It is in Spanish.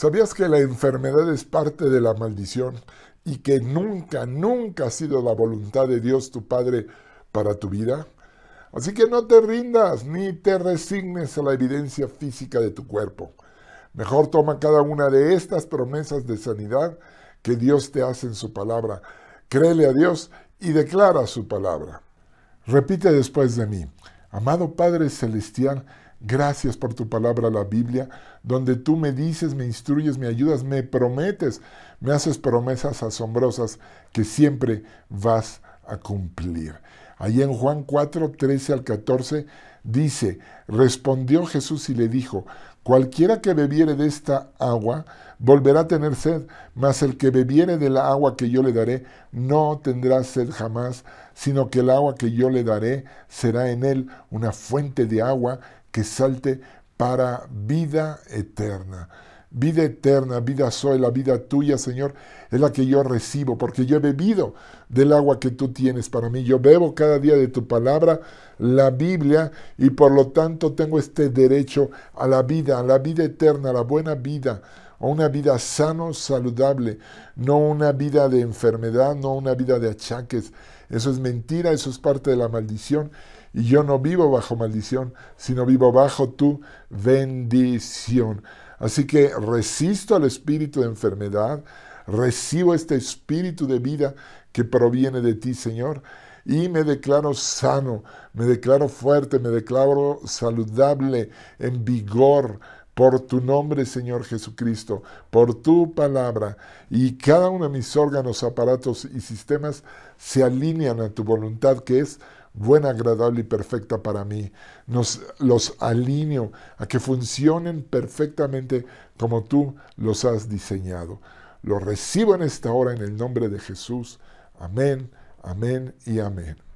¿Sabías que la enfermedad es parte de la maldición y que nunca, nunca ha sido la voluntad de Dios tu Padre para tu vida? Así que no te rindas ni te resignes a la evidencia física de tu cuerpo. Mejor toma cada una de estas promesas de sanidad que Dios te hace en su palabra. Créele a Dios y declara su palabra. Repite después de mí. Amado Padre Celestial, Gracias por tu palabra, la Biblia, donde tú me dices, me instruyes, me ayudas, me prometes, me haces promesas asombrosas que siempre vas a cumplir. Allí en Juan 4, 13 al 14 dice, respondió Jesús y le dijo, cualquiera que bebiere de esta agua volverá a tener sed, mas el que bebiere de la agua que yo le daré no tendrá sed jamás, sino que el agua que yo le daré será en él una fuente de agua que salte para vida eterna. Vida eterna, vida soy, la vida tuya, Señor, es la que yo recibo, porque yo he bebido del agua que tú tienes para mí. Yo bebo cada día de tu palabra, la Biblia, y por lo tanto tengo este derecho a la vida, a la vida eterna, a la buena vida, a una vida sano, saludable, no una vida de enfermedad, no una vida de achaques. Eso es mentira, eso es parte de la maldición y yo no vivo bajo maldición, sino vivo bajo tu bendición. Así que resisto al espíritu de enfermedad, recibo este espíritu de vida que proviene de ti, Señor, y me declaro sano, me declaro fuerte, me declaro saludable, en vigor, por tu nombre, Señor Jesucristo, por tu palabra, y cada uno de mis órganos, aparatos y sistemas se alinean a tu voluntad, que es buena, agradable y perfecta para mí. Nos, los alineo a que funcionen perfectamente como tú los has diseñado. Lo recibo en esta hora en el nombre de Jesús. Amén, amén y amén.